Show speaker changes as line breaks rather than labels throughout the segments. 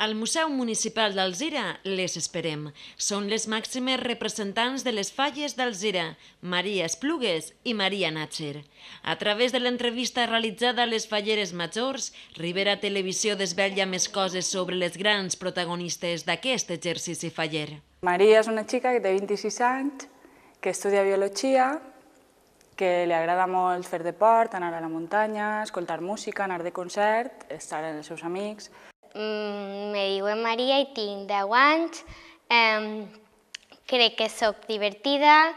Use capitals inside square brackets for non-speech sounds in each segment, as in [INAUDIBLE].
Al Museu Municipal d'Alzira les esperem. Són les màximes representants de les falles d'Alzira, Maria Esplugues i Maria Natxer. A través de l'entrevista realitzada a les falleres majors, Rivera Televisió desvetlla més coses sobre les grans protagonistes d'aquest exercici faller.
Maria és una xica que té 26 anys, que estudia biologia, que li agrada molt fer deport, anar a la muntanya, escoltar música, anar de concert, estar amb els seus amics. Mm, me diu Maria i tinc 10 anys.
crec que sóc divertida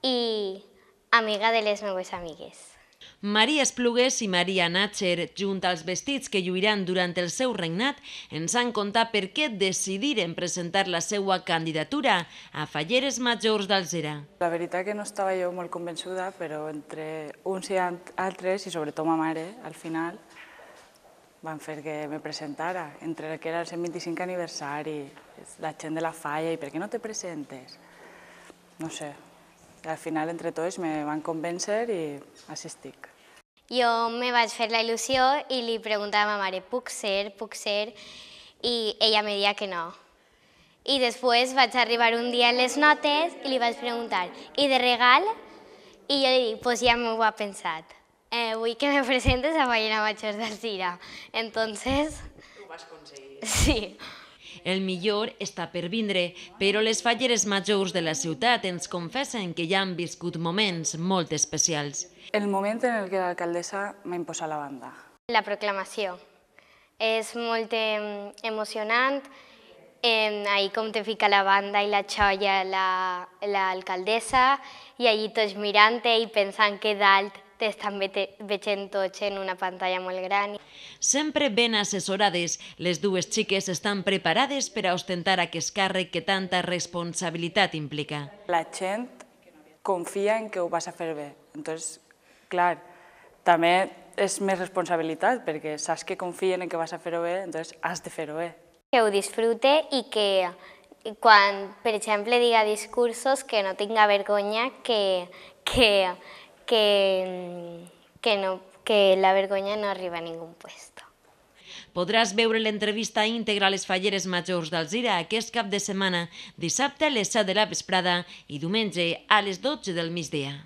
i amiga de les meves amigues.
Maria Esplugues i Maria Natxer, junt als vestits que lluiran durant el seu regnat, ens han contat per què decidiren presentar la seva candidatura a Falleres Majors d'Alzera.
La veritat que no estava jo molt convençuda, però entre uns i altres, i sobretot ma mare, al final, van fer que me presentara, entre el que era el 125 aniversari, la gent de la falla, i per què no te presentes? No sé, al final entre tots me van convèncer i així estic.
Jo me vaig fer la il·lusió i li preguntava a ma mare, puc ser, puc ser, i ella me deia que no. I després vaig arribar un dia a les notes i li vaig preguntar, i de regal? I jo li dic, doncs pues ja m'ho ha pensat eh, vull que me [LAUGHS] presentes a Ballena Major del Cira. Entonces... Ho vas aconseguir. Sí.
El millor està per vindre, però les falleres majors de la ciutat ens confessen que ja han viscut moments molt especials.
El moment en el que l'alcaldessa m'ha imposat la banda. La proclamació.
És molt emocionant. Eh, ahir com te fica la banda i la xolla l'alcaldessa la, i allí tots mirant-te i pensant que dalt t'estan veient tots en una pantalla molt gran.
Sempre ben assessorades, les dues xiques estan preparades per a ostentar aquest càrrec que tanta responsabilitat implica.
La gent confia en que ho vas a fer bé. Entonces, clar, també és més responsabilitat perquè saps que confien en que vas a fer-ho bé, entonces has de fer-ho bé.
Que ho disfrute i que quan, per exemple, diga discursos que no tinga vergonya, que, que, que, mm, que, no, que la vergonya no arriba a ningú puesto.
Podràs veure l'entrevista íntegra a les falleres majors d'Alzira aquest cap de setmana, dissabte a les 7 de la vesprada i diumenge a les 12 del migdia.